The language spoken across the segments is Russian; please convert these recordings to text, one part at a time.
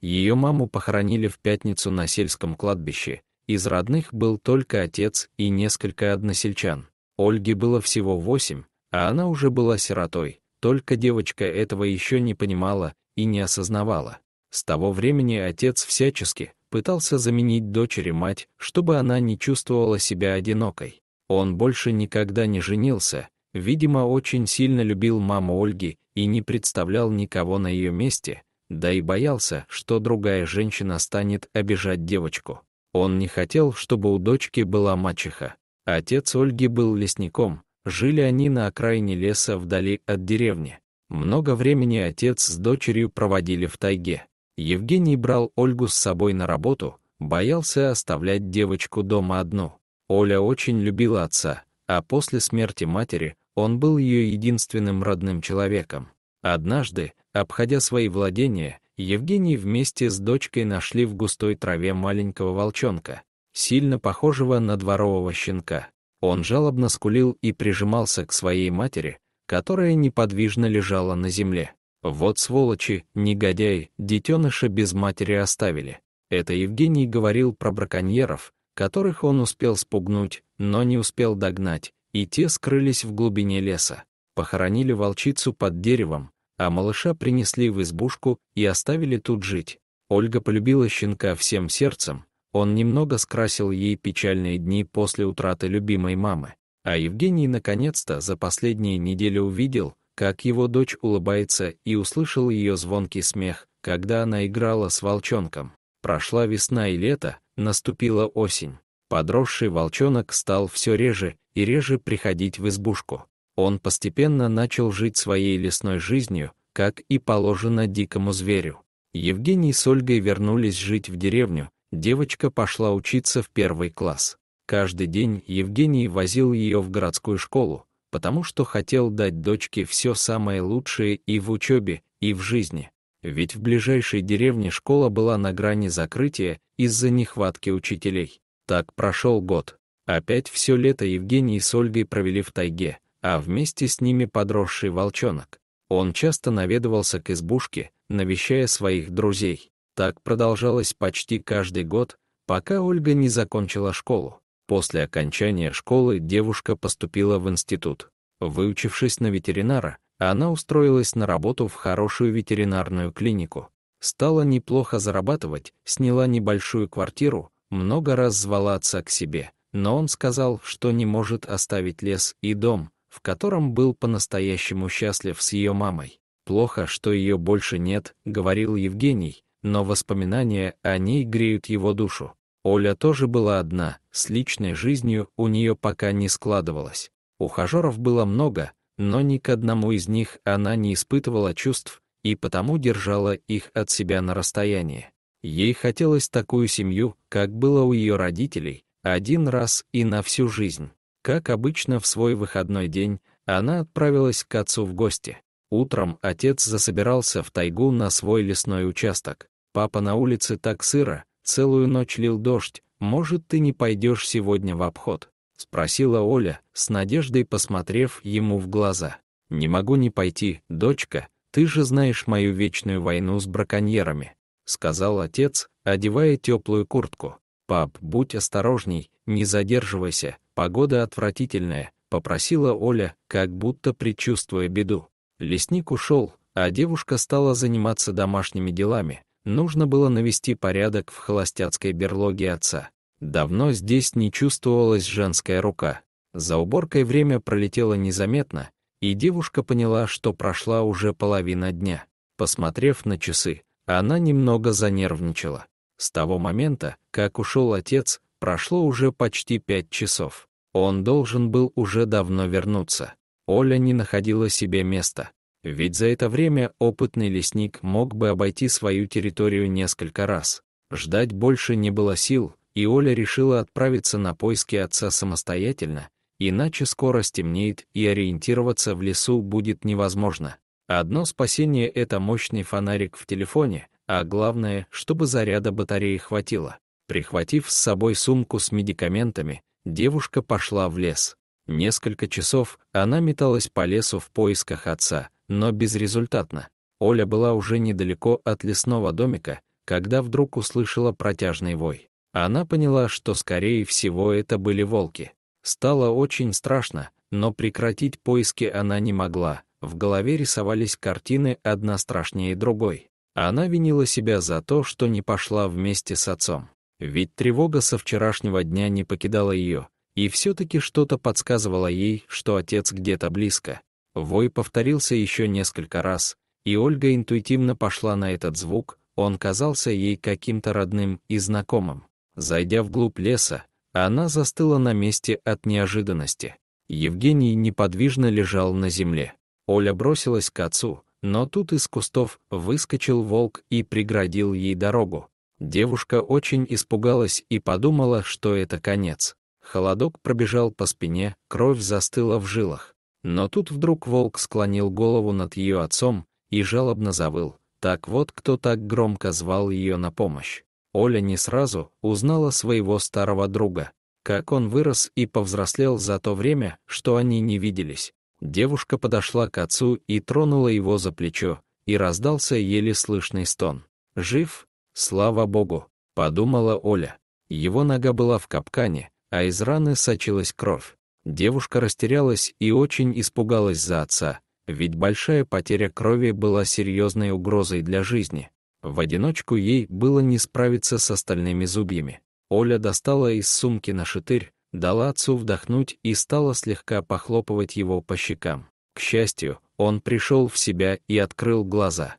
Ее маму похоронили в пятницу на сельском кладбище. Из родных был только отец и несколько односельчан. Ольге было всего восемь, а она уже была сиротой, только девочка этого еще не понимала и не осознавала. С того времени отец всячески пытался заменить дочери мать, чтобы она не чувствовала себя одинокой. Он больше никогда не женился, видимо, очень сильно любил маму Ольги и не представлял никого на ее месте, да и боялся, что другая женщина станет обижать девочку. Он не хотел, чтобы у дочки была мачеха. Отец Ольги был лесником, жили они на окраине леса вдали от деревни. Много времени отец с дочерью проводили в тайге. Евгений брал Ольгу с собой на работу, боялся оставлять девочку дома одну. Оля очень любила отца, а после смерти матери он был ее единственным родным человеком. Однажды, обходя свои владения, Евгений вместе с дочкой нашли в густой траве маленького волчонка, сильно похожего на дворового щенка. Он жалобно скулил и прижимался к своей матери, которая неподвижно лежала на земле. «Вот сволочи, негодяи, детеныша без матери оставили». Это Евгений говорил про браконьеров, которых он успел спугнуть, но не успел догнать, и те скрылись в глубине леса. Похоронили волчицу под деревом, а малыша принесли в избушку и оставили тут жить. Ольга полюбила щенка всем сердцем, он немного скрасил ей печальные дни после утраты любимой мамы. А Евгений наконец-то за последние недели увидел, как его дочь улыбается и услышал ее звонкий смех, когда она играла с волчонком. Прошла весна и лето, наступила осень. Подросший волчонок стал все реже и реже приходить в избушку. Он постепенно начал жить своей лесной жизнью, как и положено дикому зверю. Евгений с Ольгой вернулись жить в деревню, девочка пошла учиться в первый класс. Каждый день Евгений возил ее в городскую школу, потому что хотел дать дочке все самое лучшее и в учебе, и в жизни. Ведь в ближайшей деревне школа была на грани закрытия из-за нехватки учителей. Так прошел год. Опять все лето Евгений с Ольгой провели в тайге, а вместе с ними подросший волчонок. Он часто наведывался к избушке, навещая своих друзей. Так продолжалось почти каждый год, пока Ольга не закончила школу. После окончания школы девушка поступила в институт. Выучившись на ветеринара, она устроилась на работу в хорошую ветеринарную клинику. Стала неплохо зарабатывать, сняла небольшую квартиру, много раз звала отца к себе, но он сказал, что не может оставить лес и дом, в котором был по-настоящему счастлив с ее мамой. «Плохо, что ее больше нет», — говорил Евгений, но воспоминания о ней греют его душу. Оля тоже была одна, с личной жизнью у нее пока не складывалось. Ухажеров было много, но ни к одному из них она не испытывала чувств и потому держала их от себя на расстоянии. Ей хотелось такую семью, как было у ее родителей, один раз и на всю жизнь. Как обычно, в свой выходной день она отправилась к отцу в гости. Утром отец засобирался в тайгу на свой лесной участок. «Папа на улице так сыро, целую ночь лил дождь, может, ты не пойдешь сегодня в обход?» — спросила Оля, с надеждой посмотрев ему в глаза. «Не могу не пойти, дочка, ты же знаешь мою вечную войну с браконьерами», — сказал отец, одевая теплую куртку. «Пап, будь осторожней, не задерживайся, Погода отвратительная, попросила Оля, как будто предчувствуя беду. Лесник ушел, а девушка стала заниматься домашними делами. Нужно было навести порядок в холостяцкой берлоге отца. Давно здесь не чувствовалась женская рука. За уборкой время пролетело незаметно, и девушка поняла, что прошла уже половина дня. Посмотрев на часы, она немного занервничала. С того момента, как ушел отец, прошло уже почти пять часов. Он должен был уже давно вернуться. Оля не находила себе места. Ведь за это время опытный лесник мог бы обойти свою территорию несколько раз. Ждать больше не было сил, и Оля решила отправиться на поиски отца самостоятельно, иначе скоро стемнеет и ориентироваться в лесу будет невозможно. Одно спасение — это мощный фонарик в телефоне, а главное, чтобы заряда батареи хватило. Прихватив с собой сумку с медикаментами, девушка пошла в лес. Несколько часов она металась по лесу в поисках отца, но безрезультатно. Оля была уже недалеко от лесного домика, когда вдруг услышала протяжный вой. Она поняла, что, скорее всего, это были волки. Стало очень страшно, но прекратить поиски она не могла. В голове рисовались картины одна страшнее другой. Она винила себя за то, что не пошла вместе с отцом. Ведь тревога со вчерашнего дня не покидала ее, и все-таки что-то подсказывало ей, что отец где-то близко. Вой повторился еще несколько раз, и Ольга интуитивно пошла на этот звук, он казался ей каким-то родным и знакомым. Зайдя вглубь леса, она застыла на месте от неожиданности. Евгений неподвижно лежал на земле. Оля бросилась к отцу, но тут из кустов выскочил волк и преградил ей дорогу. Девушка очень испугалась и подумала, что это конец. Холодок пробежал по спине, кровь застыла в жилах. Но тут вдруг волк склонил голову над ее отцом и жалобно завыл. Так вот, кто так громко звал ее на помощь. Оля не сразу узнала своего старого друга, как он вырос и повзрослел за то время, что они не виделись. Девушка подошла к отцу и тронула его за плечо, и раздался еле слышный стон. «Жив?» Слава богу, подумала Оля. Его нога была в капкане, а из раны сочилась кровь. Девушка растерялась и очень испугалась за отца, ведь большая потеря крови была серьезной угрозой для жизни. В одиночку ей было не справиться с остальными зубьями. Оля достала из сумки на шатырь, дала отцу вдохнуть и стала слегка похлопывать его по щекам. К счастью, он пришел в себя и открыл глаза.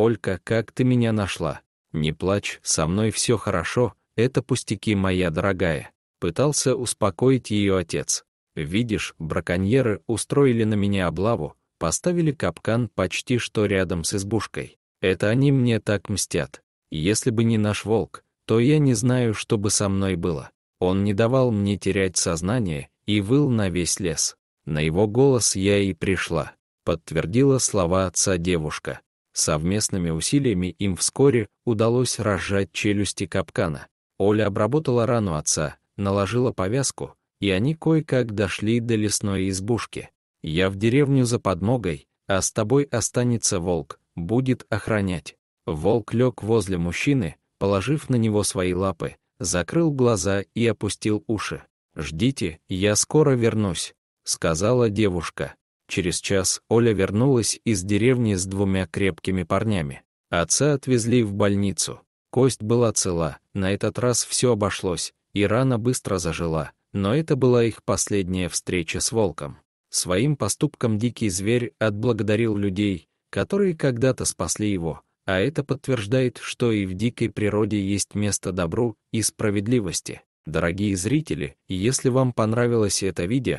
«Олька, как ты меня нашла? Не плачь, со мной все хорошо, это пустяки, моя дорогая», — пытался успокоить ее отец. «Видишь, браконьеры устроили на меня облаву, поставили капкан почти что рядом с избушкой. Это они мне так мстят. Если бы не наш волк, то я не знаю, что бы со мной было. Он не давал мне терять сознание и выл на весь лес. На его голос я и пришла», — подтвердила слова отца девушка. Совместными усилиями им вскоре удалось разжать челюсти капкана. Оля обработала рану отца, наложила повязку, и они кое-как дошли до лесной избушки. «Я в деревню за подмогой, а с тобой останется волк, будет охранять». Волк лег возле мужчины, положив на него свои лапы, закрыл глаза и опустил уши. «Ждите, я скоро вернусь», — сказала девушка. Через час Оля вернулась из деревни с двумя крепкими парнями. Отца отвезли в больницу. Кость была цела, на этот раз все обошлось, и рана быстро зажила, но это была их последняя встреча с волком. Своим поступком дикий зверь отблагодарил людей, которые когда-то спасли его, а это подтверждает, что и в дикой природе есть место добру и справедливости. Дорогие зрители, если вам понравилось это видео,